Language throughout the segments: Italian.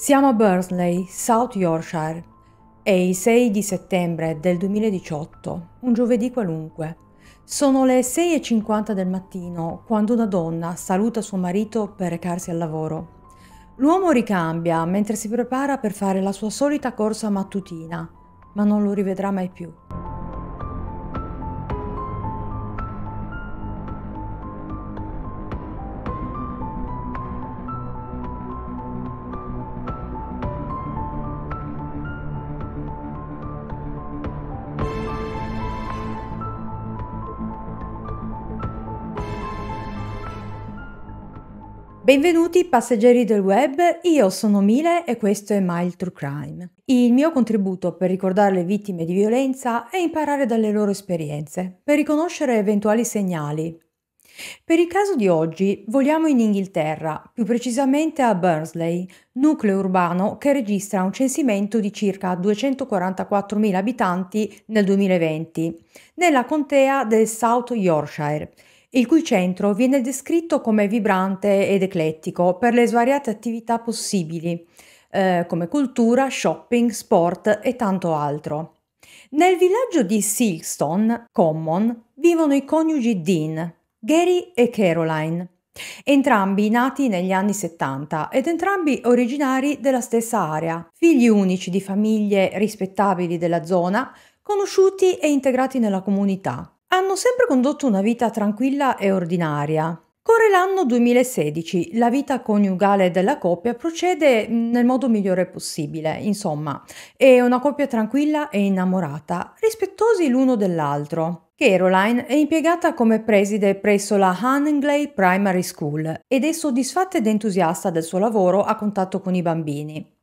Siamo a Burnley, South Yorkshire. È il 6 di settembre del 2018, un giovedì qualunque. Sono le 6.50 del mattino quando una donna saluta suo marito per recarsi al lavoro. L'uomo ricambia mentre si prepara per fare la sua solita corsa mattutina, ma non lo rivedrà mai più. Benvenuti passeggeri del web, io sono Mile e questo è Mile True Crime. Il mio contributo per ricordare le vittime di violenza è imparare dalle loro esperienze, per riconoscere eventuali segnali. Per il caso di oggi vogliamo in Inghilterra, più precisamente a Burnsley, nucleo urbano che registra un censimento di circa 244.000 abitanti nel 2020, nella contea del South Yorkshire, il cui centro viene descritto come vibrante ed eclettico per le svariate attività possibili, eh, come cultura, shopping, sport e tanto altro. Nel villaggio di Silkstone, Common, vivono i coniugi Dean, Gary e Caroline, entrambi nati negli anni 70 ed entrambi originari della stessa area, figli unici di famiglie rispettabili della zona, conosciuti e integrati nella comunità. Hanno sempre condotto una vita tranquilla e ordinaria. Corre l'anno 2016, la vita coniugale della coppia procede nel modo migliore possibile, insomma, è una coppia tranquilla e innamorata, rispettosi l'uno dell'altro. Caroline è impiegata come preside presso la Hanningley Primary School ed è soddisfatta ed entusiasta del suo lavoro a contatto con i bambini.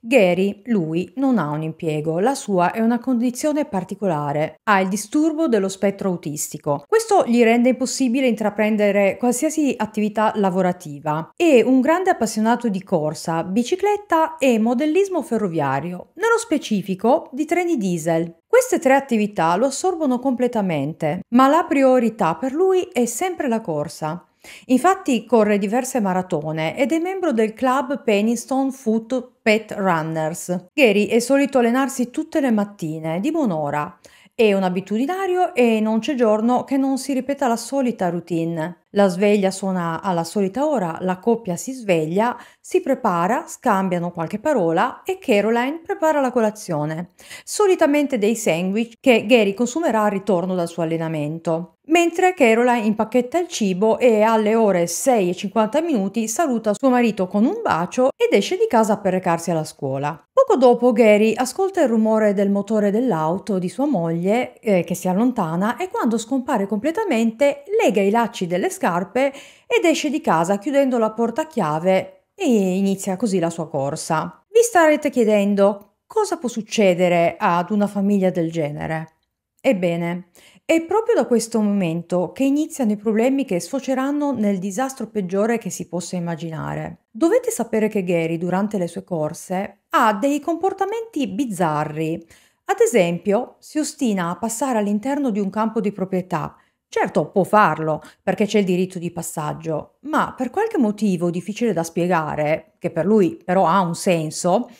Gary, lui, non ha un impiego, la sua è una condizione particolare, ha il disturbo dello spettro autistico. Questo gli rende impossibile intraprendere qualsiasi attività lavorativa. È un grande appassionato di corsa, bicicletta e modellismo ferroviario, nello specifico di treni diesel. Queste tre attività lo assorbono completamente, ma la priorità per lui è sempre la corsa. Infatti corre diverse maratone ed è membro del club Peniston Foot Pet Runners. Gary è solito allenarsi tutte le mattine, di buon'ora. È un abitudinario e non c'è giorno che non si ripeta la solita routine. La sveglia suona alla solita ora, la coppia si sveglia, si prepara, scambiano qualche parola e Caroline prepara la colazione, solitamente dei sandwich che Gary consumerà al ritorno dal suo allenamento. Mentre Caroline impacchetta il cibo e alle ore 6 e 50 minuti saluta suo marito con un bacio ed esce di casa per recarsi alla scuola. Poco dopo Gary ascolta il rumore del motore dell'auto di sua moglie eh, che si allontana e quando scompare completamente lega i lacci delle scarpe ed esce di casa chiudendo la porta a chiave e inizia così la sua corsa. Vi starete chiedendo cosa può succedere ad una famiglia del genere? Ebbene, è proprio da questo momento che iniziano i problemi che sfoceranno nel disastro peggiore che si possa immaginare. Dovete sapere che Gary, durante le sue corse, ha dei comportamenti bizzarri. Ad esempio, si ostina a passare all'interno di un campo di proprietà Certo, può farlo, perché c'è il diritto di passaggio, ma per qualche motivo difficile da spiegare, che per lui però ha un senso,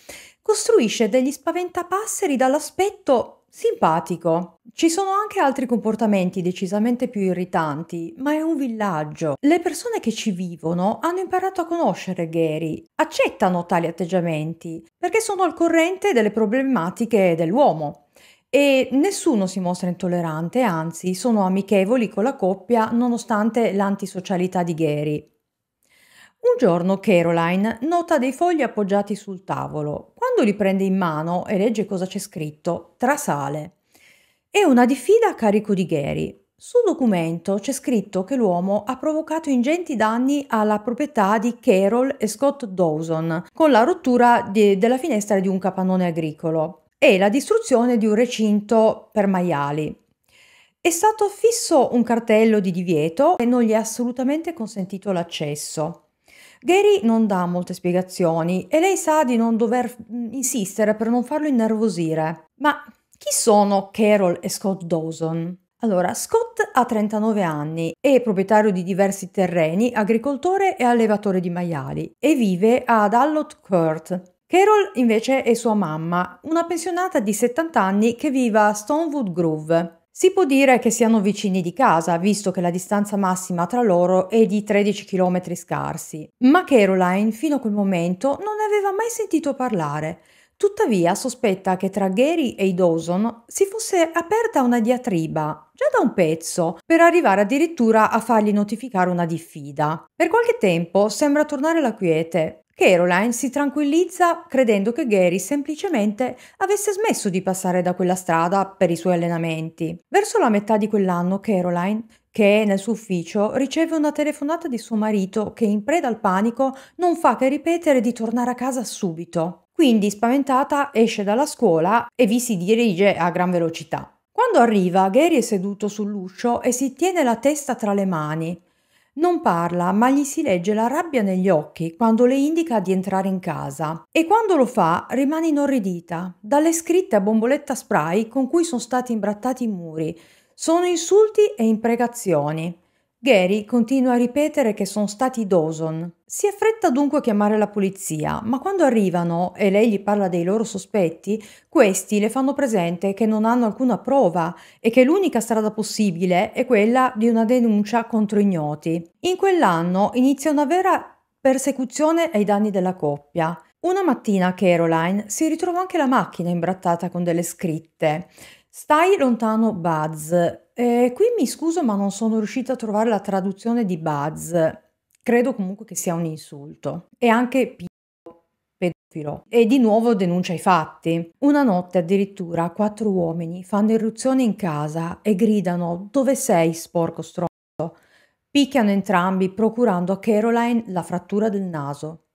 costruisce degli spaventapasseri dall'aspetto simpatico. Ci sono anche altri comportamenti decisamente più irritanti, ma è un villaggio. Le persone che ci vivono hanno imparato a conoscere Gary, accettano tali atteggiamenti, perché sono al corrente delle problematiche dell'uomo e nessuno si mostra intollerante, anzi sono amichevoli con la coppia nonostante l'antisocialità di Gary. Un giorno Caroline nota dei fogli appoggiati sul tavolo. Quando li prende in mano e legge cosa c'è scritto, trasale. È una diffida a carico di Gary. Sul documento c'è scritto che l'uomo ha provocato ingenti danni alla proprietà di Carol e Scott Dawson con la rottura de- della finestra di un capannone agricolo e la distruzione di un recinto per maiali. È stato fisso un cartello di divieto e non gli è assolutamente consentito l'accesso. Gary non dà molte spiegazioni e lei sa di non dover mm, insistere per non farlo innervosire. Ma chi sono Carol e Scott Dawson? Allora, Scott ha 39 anni, è proprietario di diversi terreni, agricoltore e allevatore di maiali e vive ad Allot Court, Carol invece è sua mamma, una pensionata di 70 anni che vive a Stonewood Grove. Si può dire che siano vicini di casa, visto che la distanza massima tra loro è di 13 km scarsi. Ma Caroline, fino a quel momento, non ne aveva mai sentito parlare. Tuttavia sospetta che tra Gary e i Dawson si fosse aperta una diatriba, già da un pezzo, per arrivare addirittura a fargli notificare una diffida. Per qualche tempo sembra tornare la quiete, Caroline si tranquillizza credendo che Gary semplicemente avesse smesso di passare da quella strada per i suoi allenamenti. Verso la metà di quell'anno Caroline, che è nel suo ufficio, riceve una telefonata di suo marito che in preda al panico non fa che ripetere di tornare a casa subito. Quindi spaventata esce dalla scuola e vi si dirige a gran velocità. Quando arriva, Gary è seduto sull'uscio e si tiene la testa tra le mani. Non parla, ma gli si legge la rabbia negli occhi quando le indica di entrare in casa e quando lo fa rimane inorridita dalle scritte a bomboletta spray con cui sono stati imbrattati i muri. Sono insulti e imprecazioni. Gary continua a ripetere che sono stati Dawson. Si affretta dunque a chiamare la polizia, ma quando arrivano e lei gli parla dei loro sospetti, questi le fanno presente che non hanno alcuna prova e che l'unica strada possibile è quella di una denuncia contro ignoti. In quell'anno inizia una vera persecuzione ai danni della coppia. Una mattina Caroline si ritrova anche la macchina imbrattata con delle scritte. Stai lontano Buzz, Ehm, qui mi scuso ma non sono riuscita a trovare la traduzione di Buzz. Credo comunque che sia un insulto. E anche P pedofilo. E di nuovo denuncia i fatti. Una notte addirittura quattro uomini fanno irruzione in casa e gridano dove sei sporco stronzo. Picchiano entrambi procurando a Caroline la frattura del naso.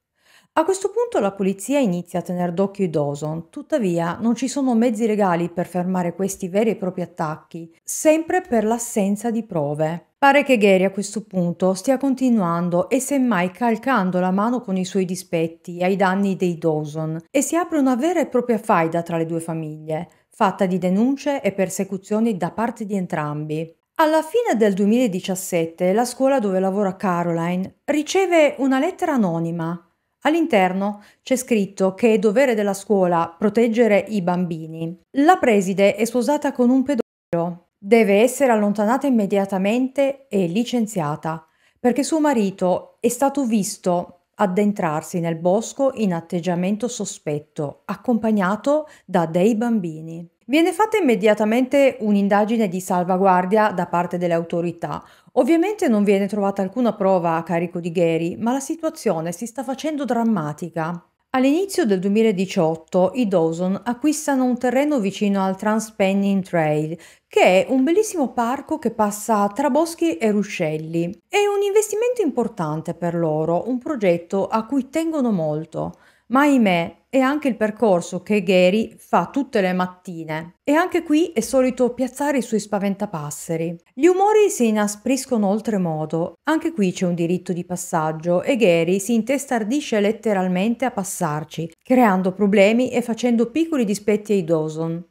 A questo punto la polizia inizia a tenere d'occhio i Dawson, tuttavia non ci sono mezzi legali per fermare questi veri e propri attacchi, sempre per l'assenza di prove. Pare che Gary a questo punto stia continuando e semmai calcando la mano con i suoi dispetti ai danni dei Dawson e si apre una vera e propria faida tra le due famiglie, fatta di denunce e persecuzioni da parte di entrambi. Alla fine del 2017 la scuola dove lavora Caroline riceve una lettera anonima All'interno c'è scritto che è dovere della scuola proteggere i bambini. La preside è sposata con un pedofilo, deve essere allontanata immediatamente e licenziata perché suo marito è stato visto addentrarsi nel bosco in atteggiamento sospetto, accompagnato da dei bambini. Viene fatta immediatamente un'indagine di salvaguardia da parte delle autorità. Ovviamente non viene trovata alcuna prova a carico di Gary, ma la situazione si sta facendo drammatica. All'inizio del 2018 i Dawson acquistano un terreno vicino al Transpenning Trail, che è un bellissimo parco che passa tra boschi e ruscelli. È un investimento importante per loro, un progetto a cui tengono molto. Ma ahimè, è anche il percorso che Gary fa tutte le mattine. E anche qui è solito piazzare i suoi spaventapasseri. Gli umori si inaspriscono oltremodo. Anche qui c'è un diritto di passaggio e Gary si intestardisce letteralmente a passarci, creando problemi e facendo piccoli dispetti ai Dawson.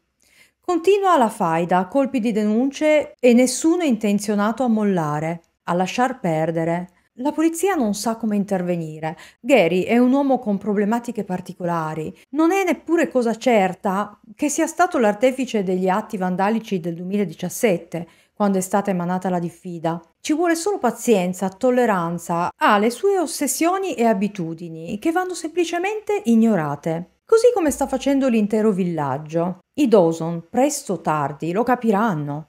Continua la faida, colpi di denunce e nessuno è intenzionato a mollare, a lasciar perdere, la polizia non sa come intervenire. Gary è un uomo con problematiche particolari. Non è neppure cosa certa che sia stato l'artefice degli atti vandalici del 2017, quando è stata emanata la diffida. Ci vuole solo pazienza, tolleranza, ha le sue ossessioni e abitudini che vanno semplicemente ignorate. Così come sta facendo l'intero villaggio. I Dawson, presto o tardi, lo capiranno.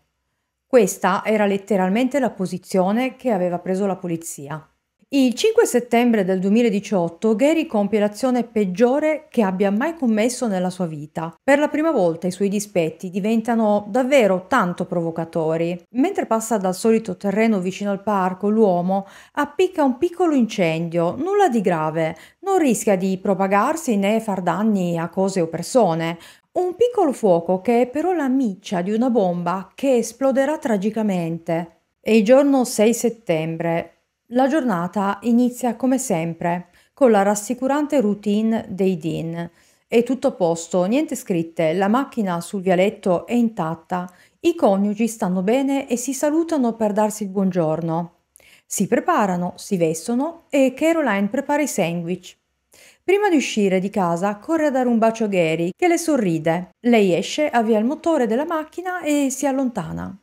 Questa era letteralmente la posizione che aveva preso la polizia. Il 5 settembre del 2018 Gary compie l'azione peggiore che abbia mai commesso nella sua vita. Per la prima volta i suoi dispetti diventano davvero tanto provocatori. Mentre passa dal solito terreno vicino al parco, l'uomo appicca un piccolo incendio, nulla di grave, non rischia di propagarsi né far danni a cose o persone. Un piccolo fuoco che è però la miccia di una bomba che esploderà tragicamente. È il giorno 6 settembre. La giornata inizia come sempre, con la rassicurante routine dei Dean. È tutto a posto, niente scritte, la macchina sul vialetto è intatta, i coniugi stanno bene e si salutano per darsi il buongiorno. Si preparano, si vestono e Caroline prepara i sandwich. Prima di uscire di casa corre a dare un bacio a Gary che le sorride. Lei esce, avvia il motore della macchina e si allontana.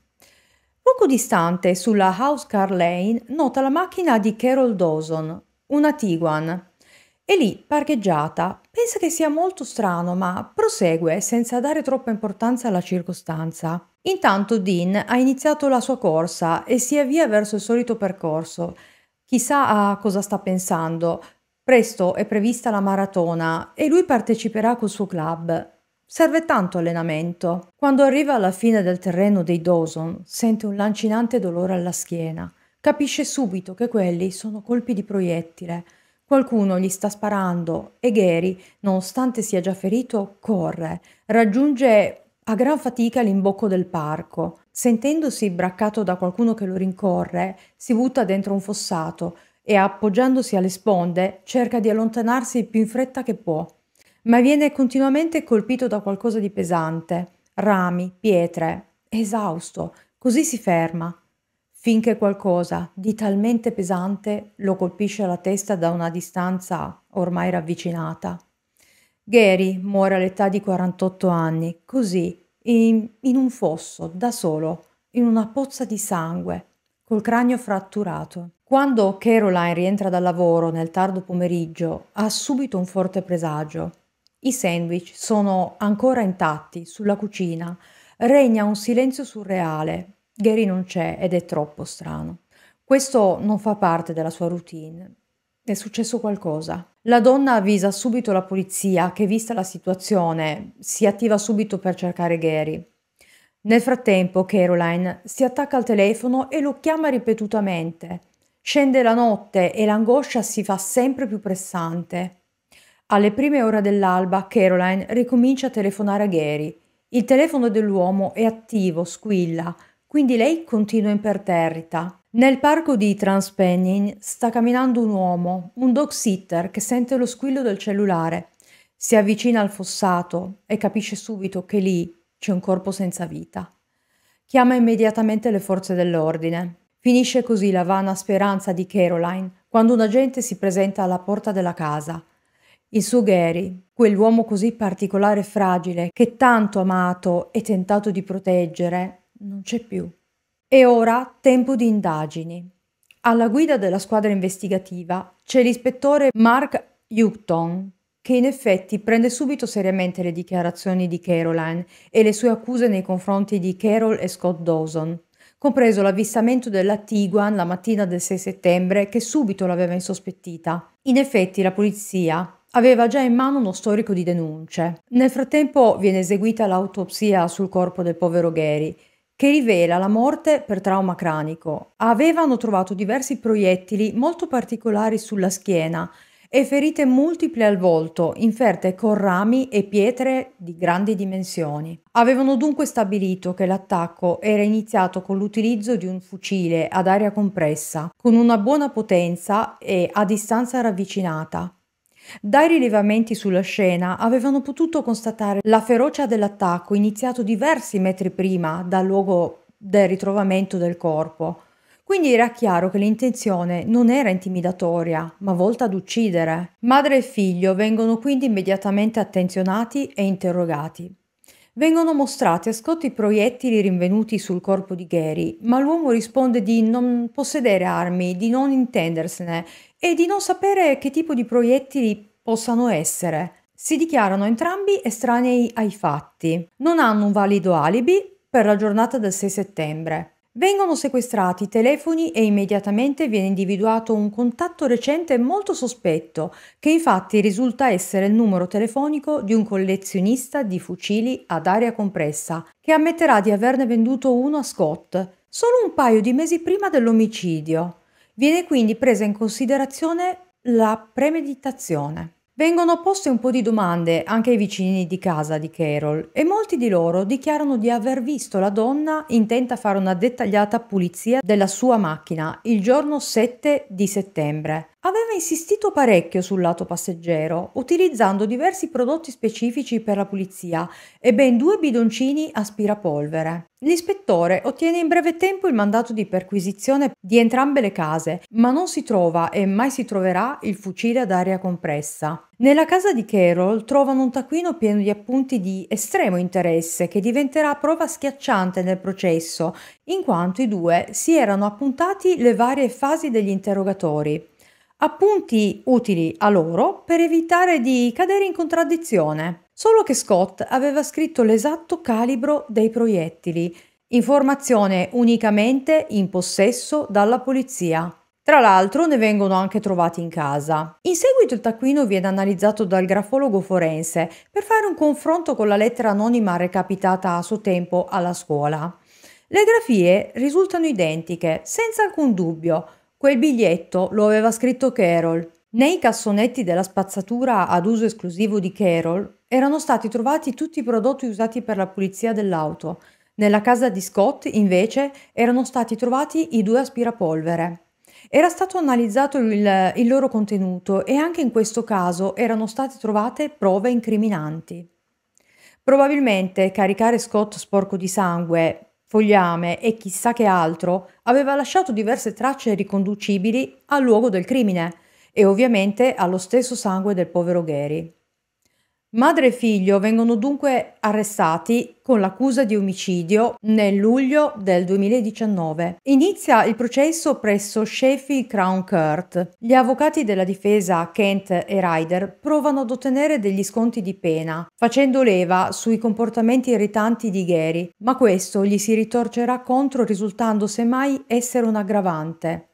Poco distante, sulla House Car Lane, nota la macchina di Carol Dawson, una Tiguan. È lì, parcheggiata. Pensa che sia molto strano, ma prosegue senza dare troppa importanza alla circostanza. Intanto Dean ha iniziato la sua corsa e si avvia verso il solito percorso. Chissà a cosa sta pensando, Presto è prevista la maratona e lui parteciperà col suo club. Serve tanto allenamento. Quando arriva alla fine del terreno dei Dawson, sente un lancinante dolore alla schiena. Capisce subito che quelli sono colpi di proiettile. Qualcuno gli sta sparando e Gary, nonostante sia già ferito, corre. Raggiunge a gran fatica l'imbocco del parco. Sentendosi braccato da qualcuno che lo rincorre, si butta dentro un fossato, e appoggiandosi alle sponde cerca di allontanarsi più in fretta che può, ma viene continuamente colpito da qualcosa di pesante, rami, pietre, esausto, così si ferma, finché qualcosa di talmente pesante lo colpisce alla testa da una distanza ormai ravvicinata. Gary muore all'età di 48 anni, così, in, in un fosso, da solo, in una pozza di sangue, col cranio fratturato. Quando Caroline rientra dal lavoro nel tardo pomeriggio, ha subito un forte presagio. I sandwich sono ancora intatti sulla cucina, regna un silenzio surreale. Gary non c'è ed è troppo strano. Questo non fa parte della sua routine. È successo qualcosa. La donna avvisa subito la polizia che, vista la situazione, si attiva subito per cercare Gary. Nel frattempo, Caroline si attacca al telefono e lo chiama ripetutamente. Scende la notte e l'angoscia si fa sempre più pressante. Alle prime ore dell'alba, Caroline ricomincia a telefonare a Gary. Il telefono dell'uomo è attivo, squilla, quindi lei continua imperterrita. Nel parco di Transpenning sta camminando un uomo, un dog sitter che sente lo squillo del cellulare. Si avvicina al fossato e capisce subito che lì c'è un corpo senza vita. Chiama immediatamente le forze dell'ordine. Finisce così la vana speranza di Caroline quando un agente si presenta alla porta della casa. Il suo Gary, quell'uomo così particolare e fragile che tanto amato e tentato di proteggere, non c'è più. E ora tempo di indagini. Alla guida della squadra investigativa c'è l'ispettore Mark Houghton, che in effetti prende subito seriamente le dichiarazioni di Caroline e le sue accuse nei confronti di Carol e Scott Dawson, compreso l'avvistamento della Tiguan la mattina del 6 settembre che subito l'aveva insospettita. In effetti la polizia aveva già in mano uno storico di denunce. Nel frattempo viene eseguita l'autopsia sul corpo del povero Gary, che rivela la morte per trauma cranico. Avevano trovato diversi proiettili molto particolari sulla schiena e ferite multiple al volto, inferte con rami e pietre di grandi dimensioni. Avevano dunque stabilito che l'attacco era iniziato con l'utilizzo di un fucile ad aria compressa, con una buona potenza e a distanza ravvicinata. Dai rilevamenti sulla scena avevano potuto constatare la ferocia dell'attacco iniziato diversi metri prima dal luogo del ritrovamento del corpo quindi era chiaro che l'intenzione non era intimidatoria, ma volta ad uccidere. Madre e figlio vengono quindi immediatamente attenzionati e interrogati. Vengono mostrati a Scott i proiettili rinvenuti sul corpo di Gary, ma l'uomo risponde di non possedere armi, di non intendersene e di non sapere che tipo di proiettili possano essere. Si dichiarano entrambi estranei ai fatti. Non hanno un valido alibi per la giornata del 6 settembre. Vengono sequestrati i telefoni e immediatamente viene individuato un contatto recente molto sospetto, che infatti risulta essere il numero telefonico di un collezionista di fucili ad aria compressa, che ammetterà di averne venduto uno a Scott solo un paio di mesi prima dell'omicidio. Viene quindi presa in considerazione la premeditazione. Vengono poste un po' di domande anche ai vicini di casa di Carol e molti di loro dichiarano di aver visto la donna intenta fare una dettagliata pulizia della sua macchina il giorno 7 di settembre. Aveva insistito parecchio sul lato passeggero, utilizzando diversi prodotti specifici per la pulizia e ben due bidoncini aspirapolvere. L'ispettore ottiene in breve tempo il mandato di perquisizione di entrambe le case, ma non si trova e mai si troverà il fucile ad aria compressa. Nella casa di Carol trovano un taccuino pieno di appunti di estremo interesse che diventerà prova schiacciante nel processo, in quanto i due si erano appuntati le varie fasi degli interrogatori appunti utili a loro per evitare di cadere in contraddizione. Solo che Scott aveva scritto l'esatto calibro dei proiettili, informazione unicamente in possesso dalla polizia. Tra l'altro ne vengono anche trovati in casa. In seguito il taccuino viene analizzato dal grafologo forense per fare un confronto con la lettera anonima recapitata a suo tempo alla scuola. Le grafie risultano identiche, senza alcun dubbio, Quel biglietto lo aveva scritto Carol. Nei cassonetti della spazzatura ad uso esclusivo di Carol erano stati trovati tutti i prodotti usati per la pulizia dell'auto. Nella casa di Scott, invece, erano stati trovati i due aspirapolvere. Era stato analizzato il, il loro contenuto e anche in questo caso erano state trovate prove incriminanti. Probabilmente caricare Scott sporco di sangue fogliame e chissà che altro, aveva lasciato diverse tracce riconducibili al luogo del crimine e ovviamente allo stesso sangue del povero Gary. Madre e figlio vengono dunque arrestati con l'accusa di omicidio nel luglio del 2019. Inizia il processo presso Sheffield Crown Court. Gli avvocati della difesa Kent e Ryder provano ad ottenere degli sconti di pena, facendo leva sui comportamenti irritanti di Gary, ma questo gli si ritorcerà contro risultando semmai essere un aggravante.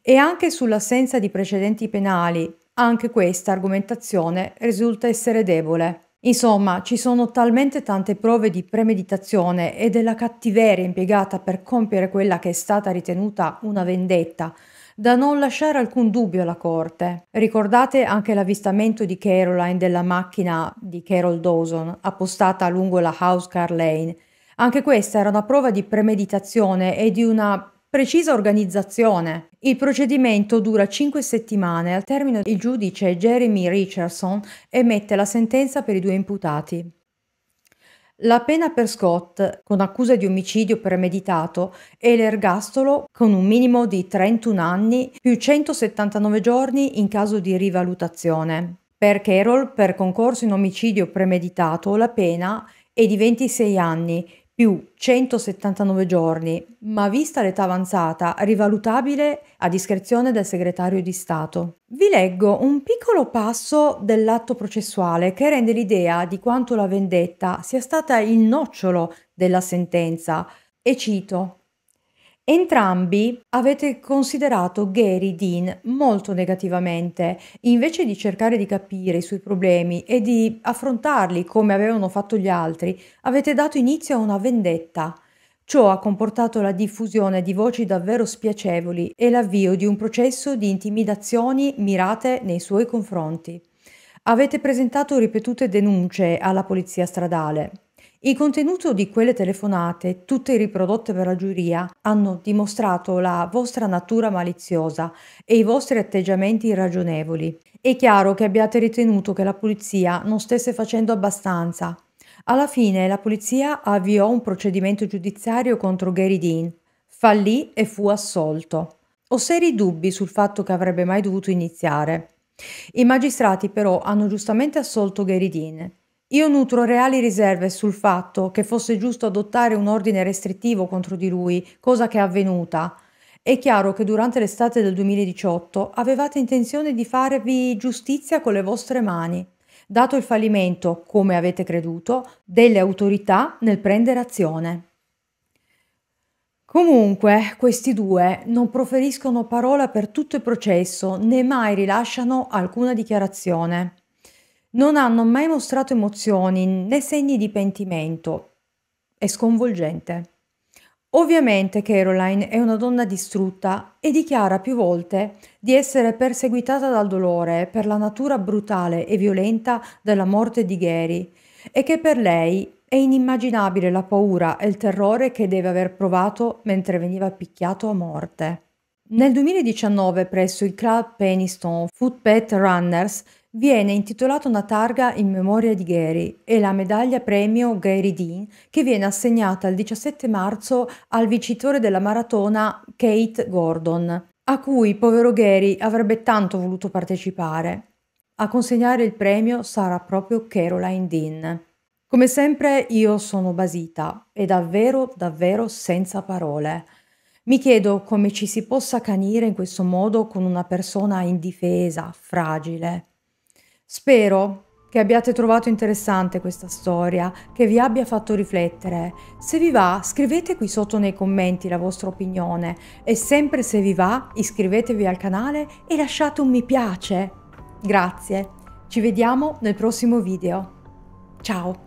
E anche sull'assenza di precedenti penali, anche questa argomentazione risulta essere debole. Insomma, ci sono talmente tante prove di premeditazione e della cattiveria impiegata per compiere quella che è stata ritenuta una vendetta, da non lasciare alcun dubbio alla corte. Ricordate anche l'avvistamento di Caroline della macchina di Carol Dawson, appostata lungo la House Car Lane. Anche questa era una prova di premeditazione e di una precisa organizzazione. Il procedimento dura 5 settimane, al termine il giudice Jeremy Richardson emette la sentenza per i due imputati. La pena per Scott, con accusa di omicidio premeditato, è l'ergastolo con un minimo di 31 anni più 179 giorni in caso di rivalutazione. Per Carol, per concorso in omicidio premeditato, la pena è di 26 anni più 179 giorni, ma vista l'età avanzata, rivalutabile a discrezione del segretario di Stato. Vi leggo un piccolo passo dell'atto processuale che rende l'idea di quanto la vendetta sia stata il nocciolo della sentenza e cito Entrambi avete considerato Gary Dean molto negativamente, invece di cercare di capire i suoi problemi e di affrontarli come avevano fatto gli altri, avete dato inizio a una vendetta. Ciò ha comportato la diffusione di voci davvero spiacevoli e l'avvio di un processo di intimidazioni mirate nei suoi confronti. Avete presentato ripetute denunce alla polizia stradale. Il contenuto di quelle telefonate, tutte riprodotte per la giuria, hanno dimostrato la vostra natura maliziosa e i vostri atteggiamenti irragionevoli. È chiaro che abbiate ritenuto che la polizia non stesse facendo abbastanza. Alla fine la polizia avviò un procedimento giudiziario contro Gary Dean, fallì e fu assolto. Ho seri dubbi sul fatto che avrebbe mai dovuto iniziare. I magistrati però hanno giustamente assolto Gary Dean io nutro reali riserve sul fatto che fosse giusto adottare un ordine restrittivo contro di lui, cosa che è avvenuta. È chiaro che durante l'estate del 2018 avevate intenzione di farvi giustizia con le vostre mani, dato il fallimento, come avete creduto, delle autorità nel prendere azione. Comunque, questi due non proferiscono parola per tutto il processo né mai rilasciano alcuna dichiarazione non hanno mai mostrato emozioni né segni di pentimento. È sconvolgente. Ovviamente Caroline è una donna distrutta e dichiara più volte di essere perseguitata dal dolore per la natura brutale e violenta della morte di Gary e che per lei è inimmaginabile la paura e il terrore che deve aver provato mentre veniva picchiato a morte. Nel 2019 presso il club Peniston Footpet Runners Viene intitolata una targa in memoria di Gary e la medaglia premio Gary Dean che viene assegnata il 17 marzo al vincitore della maratona Kate Gordon, a cui povero Gary avrebbe tanto voluto partecipare. A consegnare il premio sarà proprio Caroline Dean. Come sempre io sono basita e davvero, davvero senza parole. Mi chiedo come ci si possa canire in questo modo con una persona indifesa, fragile. Spero che abbiate trovato interessante questa storia, che vi abbia fatto riflettere. Se vi va, scrivete qui sotto nei commenti la vostra opinione e sempre se vi va, iscrivetevi al canale e lasciate un mi piace. Grazie, ci vediamo nel prossimo video. Ciao!